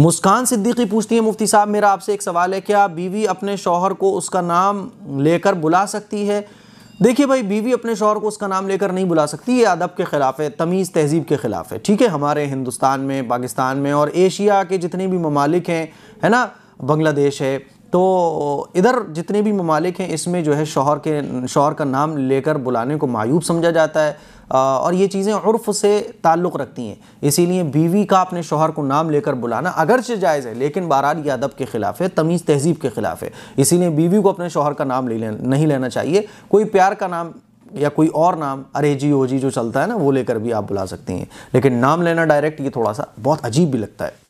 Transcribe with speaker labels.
Speaker 1: मुस्कान सिद्दीकी पूछती है मुफ्ती साहब मेरा आपसे एक सवाल है क्या बीवी अपने शौहर को उसका नाम लेकर बुला सकती है देखिए भाई बीवी अपने शौहर को उसका नाम लेकर नहीं बुला सकती ये अदब के ख़िलाफ़ है तमीज़ तहजीब के ख़िलाफ़ है ठीक है हमारे हिंदुस्तान में पाकिस्तान में और एशिया के जितने भी ममालिक हैं है ना बांग्लादेश है तो इधर जितने भी ममालिक हैं इसमें जो है शोहर के शोहर का नाम लेकर बुलाने को मायूब समझा जाता है और ये चीज़ें उर्फ से ताल्लुक़ रखती हैं इसीलिए बीवी का अपने शोहर को नाम लेकर बुलाना अगरचे जायज़ है लेकिन बहरहाल ये अदब के ख़िलाफ़ है तमीज़ तहजीब के ख़िलाफ़ है इसीलिए बीवी को अपने शोहर का नाम ले नहीं लेना चाहिए कोई प्यार का नाम या कोई और नाम अरे जी ओ जी जो चलता है ना वो लेकर भी आप बुला सकती हैं लेकिन नाम लेना डायरेक्ट ये थोड़ा सा बहुत अजीब भी लगता है